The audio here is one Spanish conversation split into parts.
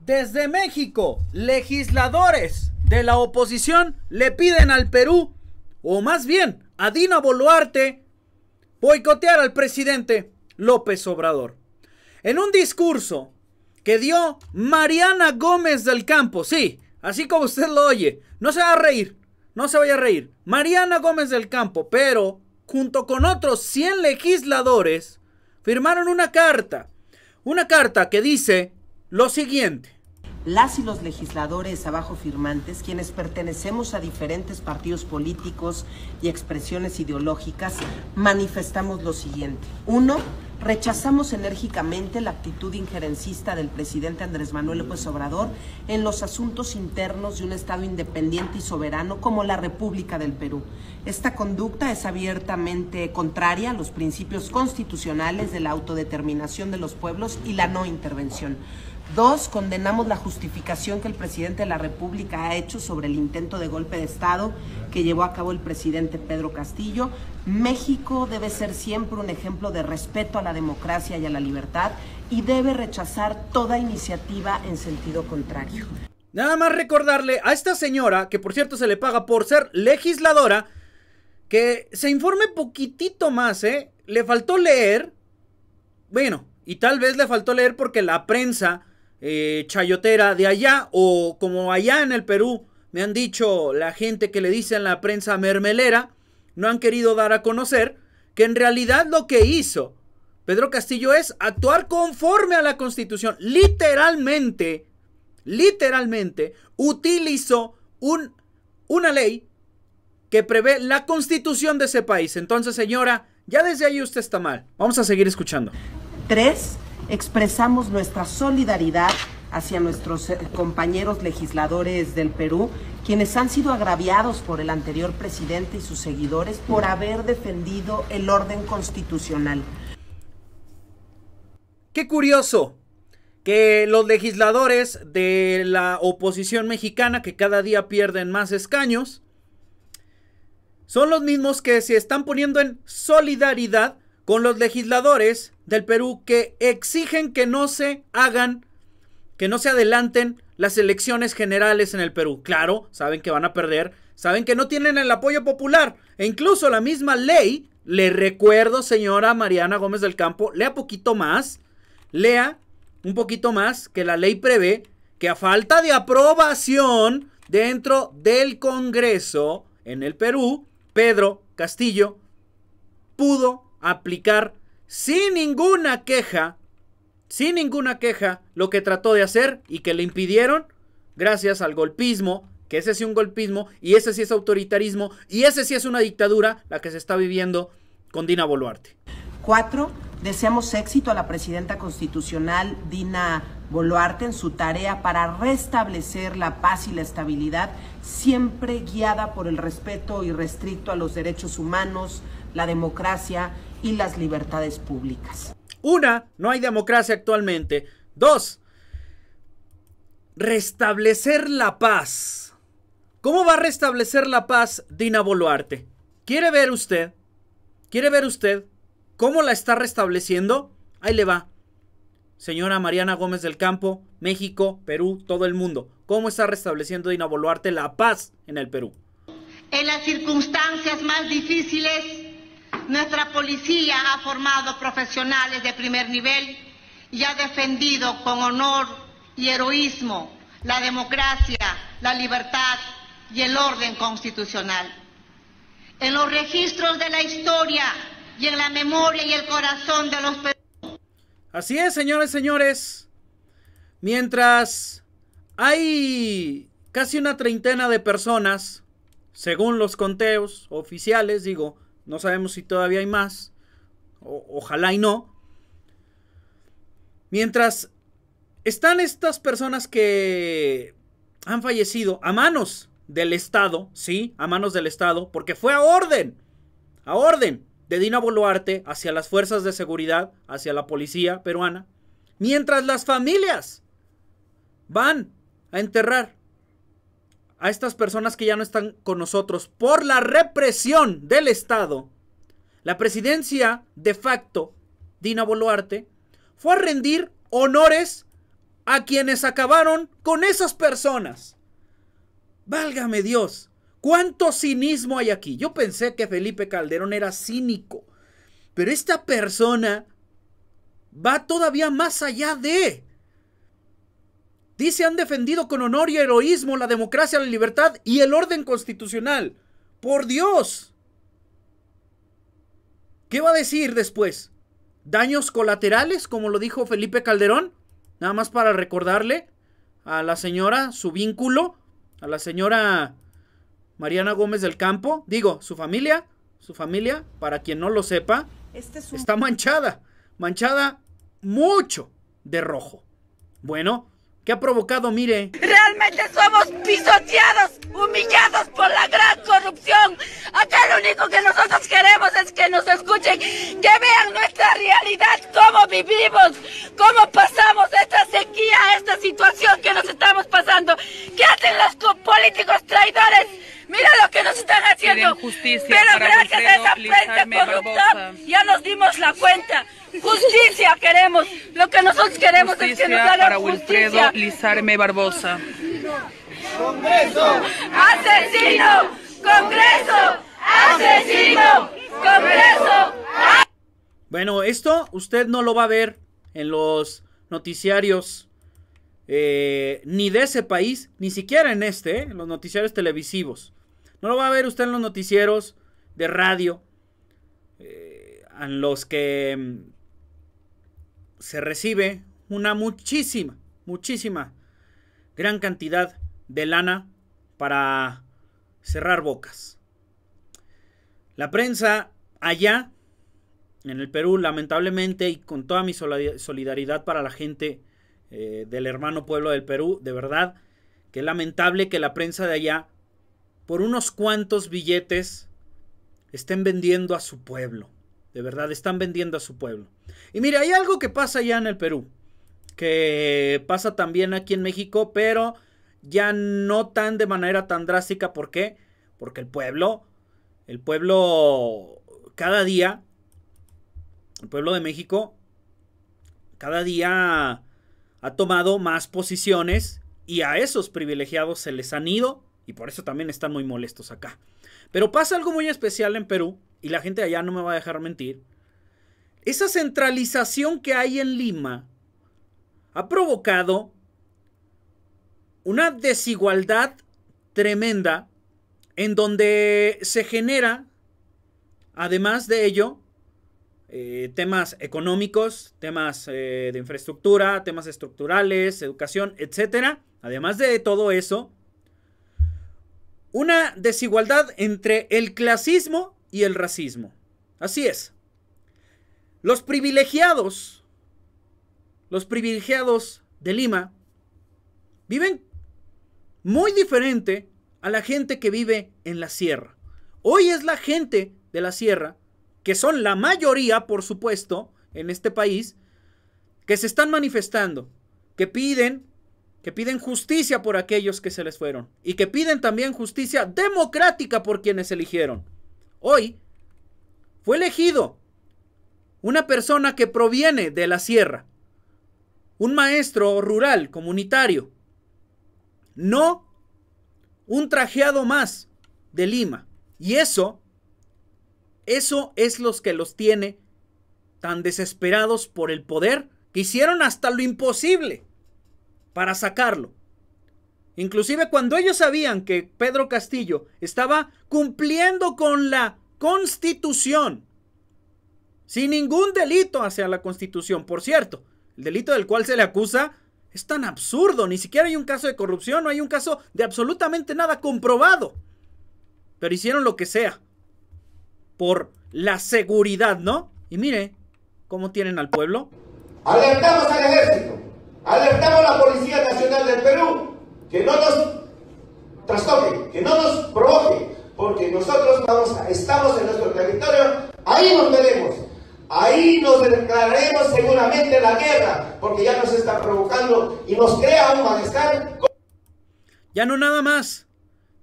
Desde México, legisladores de la oposición le piden al Perú, o más bien a Dina Boluarte, boicotear al presidente López Obrador. En un discurso que dio Mariana Gómez del Campo, sí, así como usted lo oye, no se va a reír, no se vaya a reír. Mariana Gómez del Campo, pero junto con otros 100 legisladores, firmaron una carta, una carta que dice lo siguiente. Las y los legisladores abajo firmantes, quienes pertenecemos a diferentes partidos políticos y expresiones ideológicas, manifestamos lo siguiente. Uno, Rechazamos enérgicamente la actitud injerencista del presidente Andrés Manuel López Obrador en los asuntos internos de un Estado independiente y soberano como la República del Perú. Esta conducta es abiertamente contraria a los principios constitucionales de la autodeterminación de los pueblos y la no intervención. Dos, condenamos la justificación que el presidente de la República ha hecho sobre el intento de golpe de Estado que llevó a cabo el presidente Pedro Castillo. México debe ser siempre un ejemplo de respeto a la democracia y a la libertad y debe rechazar toda iniciativa en sentido contrario. Nada más recordarle a esta señora, que por cierto se le paga por ser legisladora, que se informe poquitito más, ¿eh? Le faltó leer. Bueno, y tal vez le faltó leer porque la prensa eh, chayotera de allá o como allá en el Perú me han dicho la gente que le dice en la prensa mermelera, no han querido dar a conocer que en realidad lo que hizo Pedro Castillo es actuar conforme a la Constitución. Literalmente, literalmente, utilizó un, una ley que prevé la constitución de ese país. Entonces, señora, ya desde ahí usted está mal. Vamos a seguir escuchando. Tres expresamos nuestra solidaridad hacia nuestros eh, compañeros legisladores del Perú, quienes han sido agraviados por el anterior presidente y sus seguidores por haber defendido el orden constitucional. Qué curioso que los legisladores de la oposición mexicana, que cada día pierden más escaños, son los mismos que se están poniendo en solidaridad con los legisladores del Perú que exigen que no se hagan, que no se adelanten las elecciones generales en el Perú. Claro, saben que van a perder, saben que no tienen el apoyo popular e incluso la misma ley, le recuerdo señora Mariana Gómez del Campo, lea poquito más, lea un poquito más que la ley prevé que a falta de aprobación dentro del Congreso en el Perú, Pedro Castillo pudo aplicar sin ninguna queja, sin ninguna queja, lo que trató de hacer y que le impidieron gracias al golpismo, que ese sí es un golpismo y ese sí es autoritarismo y ese sí es una dictadura la que se está viviendo con Dina Boluarte. Cuatro, deseamos éxito a la presidenta constitucional Dina Boluarte en su tarea para restablecer la paz y la estabilidad, siempre guiada por el respeto y irrestricto a los derechos humanos, la democracia y las libertades públicas. Una, no hay democracia actualmente. Dos, restablecer la paz. ¿Cómo va a restablecer la paz Dina Boluarte? ¿Quiere ver usted? ¿Quiere ver usted cómo la está restableciendo? Ahí le va. Señora Mariana Gómez del Campo, México, Perú, todo el mundo. ¿Cómo está restableciendo Dina Boluarte la paz en el Perú? En las circunstancias más difíciles nuestra policía ha formado profesionales de primer nivel y ha defendido con honor y heroísmo la democracia, la libertad y el orden constitucional. En los registros de la historia y en la memoria y el corazón de los Así es, señores, señores. Mientras hay casi una treintena de personas, según los conteos oficiales, digo, no sabemos si todavía hay más. ojalá y no. Mientras están estas personas que han fallecido a manos del Estado, sí, a manos del Estado, porque fue a orden, a orden de Dina Boluarte hacia las fuerzas de seguridad, hacia la policía peruana, mientras las familias van a enterrar a estas personas que ya no están con nosotros por la represión del Estado, la presidencia de facto, Dina Boluarte, fue a rendir honores a quienes acabaron con esas personas. Válgame Dios, cuánto cinismo hay aquí. Yo pensé que Felipe Calderón era cínico, pero esta persona va todavía más allá de... Dice, han defendido con honor y heroísmo la democracia, la libertad y el orden constitucional. Por Dios. ¿Qué va a decir después? ¿Daños colaterales, como lo dijo Felipe Calderón? Nada más para recordarle a la señora su vínculo, a la señora Mariana Gómez del Campo. Digo, su familia, su familia, para quien no lo sepa, este está manchada, manchada mucho de rojo. Bueno, ha provocado, mire. Realmente somos pisoteados, humillados por la gran corrupción. Acá lo único que nosotros queremos es que nos escuchen, que vean nuestra realidad, cómo vivimos, cómo pasamos esta sequía, esta situación que nos estamos pasando. ¿Qué hacen los políticos traidores? Mira lo que están haciendo. Justicia Pero gracias a esa prensa corrupta ya nos dimos la cuenta. Justicia queremos. Lo que nosotros queremos es que nos hagan para Wilfredo justicia. Lizarme Barbosa. Congreso. Asesino. Congreso. Asesino. Congreso. Bueno, esto usted no lo va a ver en los noticiarios eh, ni de ese país, ni siquiera en este, eh, en los noticiarios televisivos. No lo va a ver usted en los noticieros de radio, eh, en los que mm, se recibe una muchísima, muchísima, gran cantidad de lana para cerrar bocas. La prensa allá, en el Perú, lamentablemente, y con toda mi solidaridad para la gente eh, del hermano pueblo del Perú, de verdad, que lamentable que la prensa de allá por unos cuantos billetes estén vendiendo a su pueblo. De verdad, están vendiendo a su pueblo. Y mire, hay algo que pasa ya en el Perú, que pasa también aquí en México, pero ya no tan de manera tan drástica. ¿Por qué? Porque el pueblo, el pueblo cada día, el pueblo de México, cada día ha tomado más posiciones y a esos privilegiados se les han ido y por eso también están muy molestos acá. Pero pasa algo muy especial en Perú, y la gente allá no me va a dejar mentir. Esa centralización que hay en Lima ha provocado una desigualdad tremenda en donde se genera, además de ello, eh, temas económicos, temas eh, de infraestructura, temas estructurales, educación, etc. Además de todo eso, una desigualdad entre el clasismo y el racismo. Así es. Los privilegiados, los privilegiados de Lima, viven muy diferente a la gente que vive en la sierra. Hoy es la gente de la sierra, que son la mayoría, por supuesto, en este país, que se están manifestando, que piden que piden justicia por aquellos que se les fueron y que piden también justicia democrática por quienes eligieron. Hoy fue elegido una persona que proviene de la sierra, un maestro rural, comunitario, no un trajeado más de Lima. Y eso, eso es los que los tiene tan desesperados por el poder que hicieron hasta lo imposible para sacarlo. Inclusive cuando ellos sabían que Pedro Castillo estaba cumpliendo con la constitución, sin ningún delito hacia la constitución, por cierto, el delito del cual se le acusa es tan absurdo, ni siquiera hay un caso de corrupción, no hay un caso de absolutamente nada comprobado. Pero hicieron lo que sea, por la seguridad, ¿no? Y mire cómo tienen al pueblo. Alertamos al ejército Alertamos a la Policía Nacional del Perú que no nos trastoque, que no nos provoque, porque nosotros vamos estamos en nuestro territorio, ahí nos veremos, ahí nos declararemos seguramente la guerra, porque ya nos está provocando y nos crea un malestar. Ya no nada más,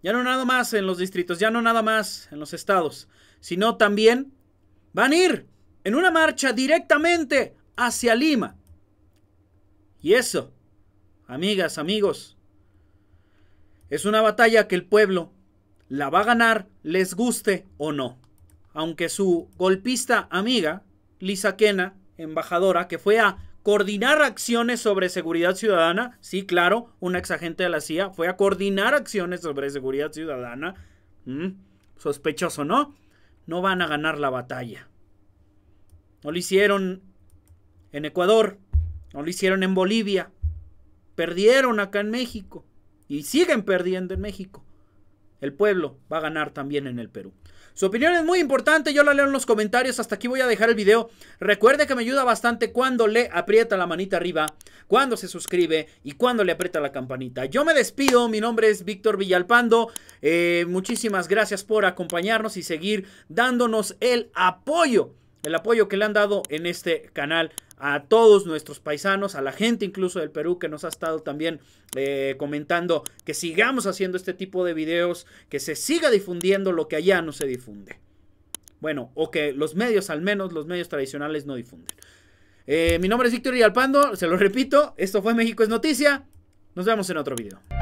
ya no nada más en los distritos, ya no nada más en los estados, sino también van a ir en una marcha directamente hacia Lima y eso, amigas, amigos, es una batalla que el pueblo la va a ganar, les guste o no. Aunque su golpista amiga, Lisa Kena, embajadora, que fue a coordinar acciones sobre seguridad ciudadana, sí, claro, una exagente de la CIA fue a coordinar acciones sobre seguridad ciudadana, mm, sospechoso, ¿no? No van a ganar la batalla. No lo hicieron en Ecuador, no lo hicieron en Bolivia. Perdieron acá en México. Y siguen perdiendo en México. El pueblo va a ganar también en el Perú. Su opinión es muy importante, yo la leo en los comentarios, hasta aquí voy a dejar el video. Recuerde que me ayuda bastante cuando le aprieta la manita arriba, cuando se suscribe y cuando le aprieta la campanita. Yo me despido, mi nombre es Víctor Villalpando, eh, muchísimas gracias por acompañarnos y seguir dándonos el apoyo, el apoyo que le han dado en este canal a todos nuestros paisanos, a la gente incluso del Perú que nos ha estado también eh, comentando que sigamos haciendo este tipo de videos, que se siga difundiendo lo que allá no se difunde. Bueno, o que los medios, al menos los medios tradicionales, no difunden. Eh, mi nombre es Víctor Villalpando, se lo repito, esto fue México es Noticia, nos vemos en otro video.